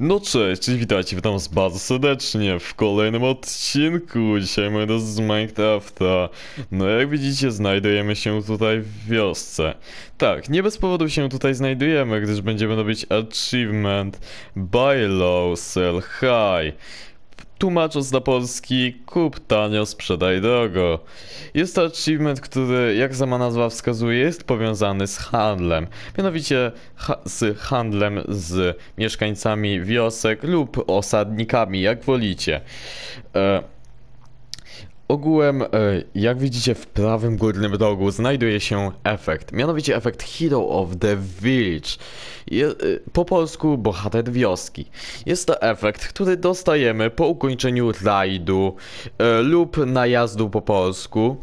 No cześć, witajcie, witam was bardzo serdecznie w kolejnym odcinku. Dzisiaj my do z Minecrafta. No jak widzicie, znajdujemy się tutaj w wiosce. Tak, nie bez powodu się tutaj znajdujemy, gdyż będziemy robić achievement by Low, Sell High tłumacząc na polski, kup tanio, sprzedaj drogo. Jest to achievement, który, jak sama nazwa wskazuje, jest powiązany z handlem. Mianowicie ha z handlem z mieszkańcami wiosek lub osadnikami, jak wolicie. E Ogółem, e, jak widzicie w prawym górnym rogu znajduje się efekt, mianowicie efekt Hero of the Village, e, po polsku bohater wioski. Jest to efekt, który dostajemy po ukończeniu rajdu e, lub najazdu po polsku,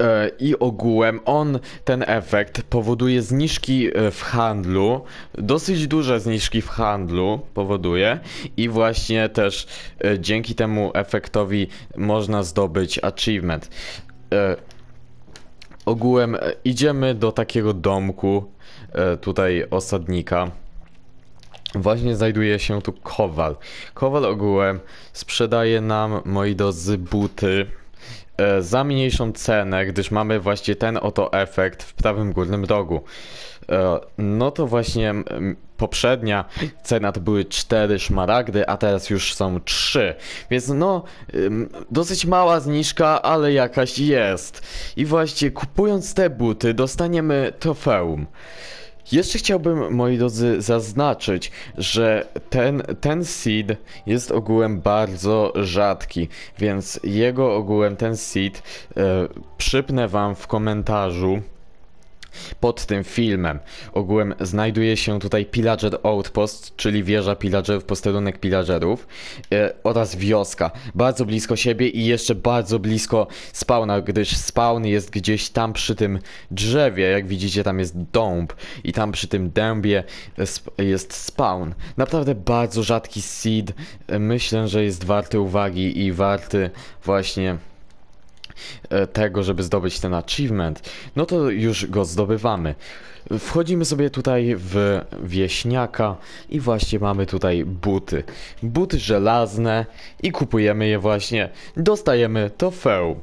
E, i ogółem on, ten efekt, powoduje zniżki e, w handlu, dosyć duże zniżki w handlu powoduje i właśnie też e, dzięki temu efektowi można zdobyć achievement. Ogółem idziemy do takiego domku, tutaj osadnika. Właśnie znajduje się tu kowal. Kowal ogółem sprzedaje nam, moi drodzy, buty E, za mniejszą cenę, gdyż mamy właśnie ten oto efekt w prawym górnym rogu. E, no to właśnie poprzednia cena to były 4 szmaragdy, a teraz już są 3. Więc no, dosyć mała zniżka, ale jakaś jest. I właśnie kupując te buty dostaniemy trofeum. Jeszcze chciałbym, moi drodzy, zaznaczyć, że ten, ten seed jest ogółem bardzo rzadki, więc jego ogółem ten seed e, przypnę wam w komentarzu. Pod tym filmem ogółem znajduje się tutaj Pillager Outpost, czyli wieża pillagerów, posterunek pillagerów e, oraz wioska. Bardzo blisko siebie i jeszcze bardzo blisko spawna, gdyż spawn jest gdzieś tam przy tym drzewie. Jak widzicie tam jest dąb i tam przy tym dębie sp jest spawn. Naprawdę bardzo rzadki seed. E, myślę, że jest warty uwagi i warty właśnie E, tego, żeby zdobyć ten achievement, no to już go zdobywamy. Wchodzimy sobie tutaj w wieśniaka i właśnie mamy tutaj buty. Buty żelazne i kupujemy je właśnie. Dostajemy trofeum.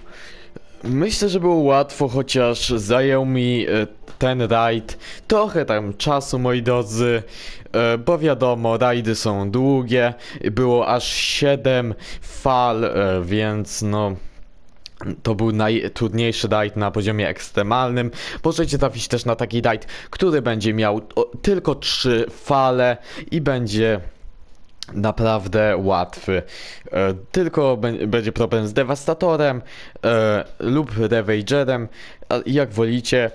Myślę, że było łatwo, chociaż zajął mi e, ten rajd trochę tam czasu, moi drodzy, e, bo wiadomo, rajdy są długie, było aż 7 fal, więc no to był najtrudniejszy dajt na poziomie ekstremalnym. Możecie trafić też na taki dajt, który będzie miał tylko trzy fale i będzie naprawdę łatwy. E, tylko będzie problem z devastatorem e, lub rewagerem, jak wolicie,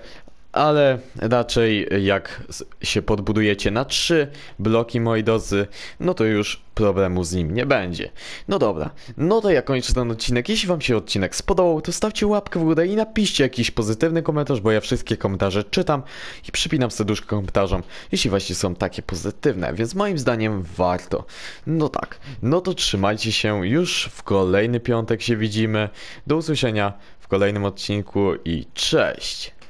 ale raczej jak się podbudujecie na trzy bloki, moi drodzy, no to już problemu z nim nie będzie. No dobra, no to ja kończę ten odcinek. Jeśli wam się odcinek spodobał, to stawcie łapkę w górę i napiszcie jakiś pozytywny komentarz, bo ja wszystkie komentarze czytam i przypinam serduszko komentarzom, jeśli właśnie są takie pozytywne, więc moim zdaniem warto. No tak, no to trzymajcie się, już w kolejny piątek się widzimy. Do usłyszenia w kolejnym odcinku i cześć!